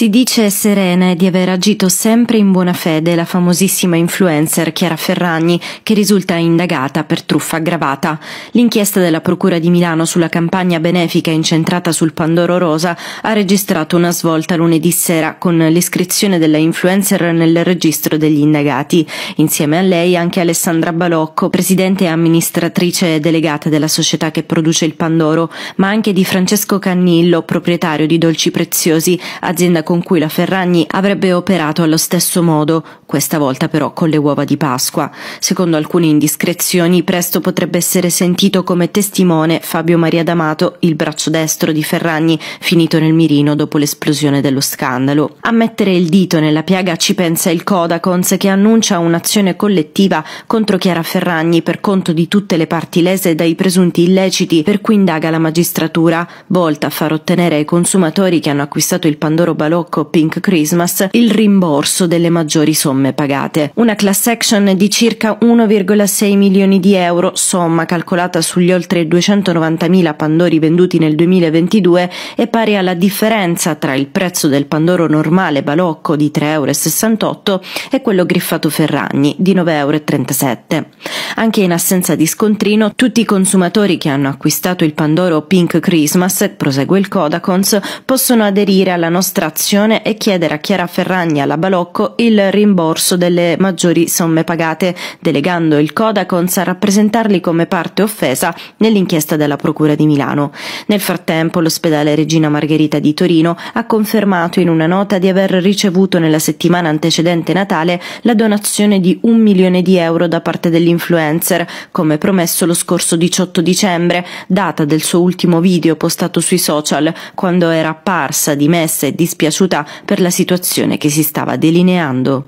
Si dice serena di aver agito sempre in buona fede la famosissima influencer Chiara Ferragni, che risulta indagata per truffa aggravata. L'inchiesta della Procura di Milano sulla campagna benefica incentrata sul Pandoro Rosa ha registrato una svolta lunedì sera con l'iscrizione della influencer nel registro degli indagati. Insieme a lei anche Alessandra Balocco, presidente e amministratrice delegata della società che produce il Pandoro, ma anche di Francesco Cannillo, proprietario di Dolci Preziosi, azienda con cui la Ferragni avrebbe operato allo stesso modo, questa volta però con le uova di Pasqua. Secondo alcune indiscrezioni, presto potrebbe essere sentito come testimone Fabio Maria D'Amato, il braccio destro di Ferragni, finito nel mirino dopo l'esplosione dello scandalo. A mettere il dito nella piaga ci pensa il Codacons che annuncia un'azione collettiva contro Chiara Ferragni per conto di tutte le parti lese dai presunti illeciti per cui indaga la magistratura, volta a far ottenere ai consumatori che hanno acquistato il Pandoro Balò balocco Pink Christmas il rimborso delle maggiori somme pagate. Una class action di circa 1,6 milioni di euro, somma calcolata sugli oltre 290 mila pandori venduti nel 2022, è pari alla differenza tra il prezzo del pandoro normale balocco di 3,68 euro e quello griffato Ferragni di 9,37 euro. Anche in assenza di scontrino, tutti i consumatori che hanno acquistato il pandoro Pink Christmas, prosegue il Codacons, possono aderire alla nostra azione Cassazione e chiedere a Chiara Ferragni alla Balocco il rimborso delle maggiori somme pagate, delegando il Codacons a rappresentarli come parte offesa nell'inchiesta della Procura di Milano. Nel frattempo l'ospedale Regina Margherita di Torino ha confermato in una nota di aver ricevuto nella settimana antecedente Natale la donazione di un milione di euro da parte dell'influencer, come promesso lo scorso 18 dicembre, data del suo ultimo video postato sui social, quando era apparsa, dimessa e dispiaciuta conosciuta per la situazione che si stava delineando.